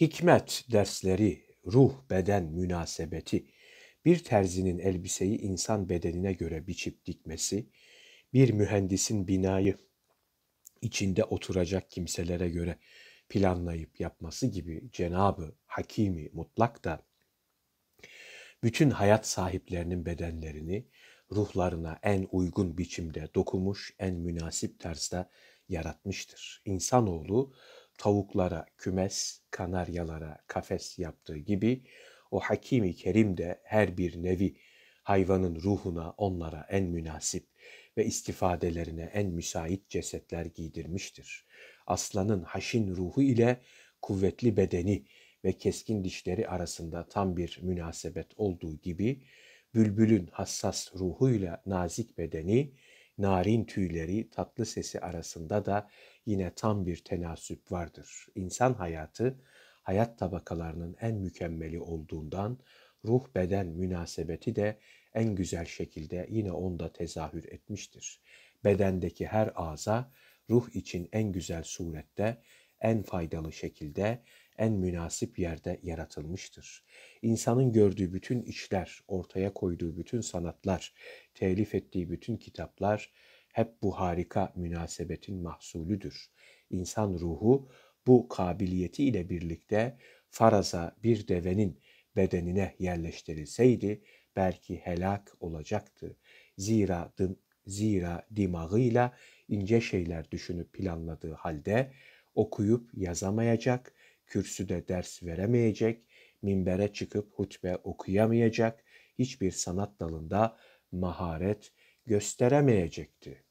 hikmet dersleri, ruh beden münasebeti, bir terzinin elbiseyi insan bedenine göre biçip dikmesi, bir mühendisin binayı içinde oturacak kimselere göre planlayıp yapması gibi Cenabı Hakimi mutlak da bütün hayat sahiplerinin bedenlerini ruhlarına en uygun biçimde dokunmuş, en münasip tarzda yaratmıştır. İnsanoğlu tavuklara kümes, kanaryalara kafes yaptığı gibi o Hakimi Kerim de her bir nevi hayvanın ruhuna onlara en münasip ve istifadelerine en müsait cesetler giydirmiştir. Aslanın haşin ruhu ile kuvvetli bedeni ve keskin dişleri arasında tam bir münasebet olduğu gibi bülbülün hassas ruhuyla nazik bedeni narin tüyleri, tatlı sesi arasında da yine tam bir tenasüp vardır. İnsan hayatı hayat tabakalarının en mükemmeli olduğundan ruh beden münasebeti de en güzel şekilde yine onda tezahür etmiştir. Bedendeki her ağza ruh için en güzel surette en faydalı şekilde, en münasip yerde yaratılmıştır. İnsanın gördüğü bütün işler, ortaya koyduğu bütün sanatlar, telif ettiği bütün kitaplar hep bu harika münasebetin mahsulüdür. İnsan ruhu bu kabiliyeti ile birlikte faraza bir devenin bedenine yerleştirilseydi belki helak olacaktı. Zira zira dimağıyla ince şeyler düşünüp planladığı halde okuyup yazamayacak, kürsüde ders veremeyecek, minbere çıkıp hutbe okuyamayacak, hiçbir sanat dalında maharet gösteremeyecekti.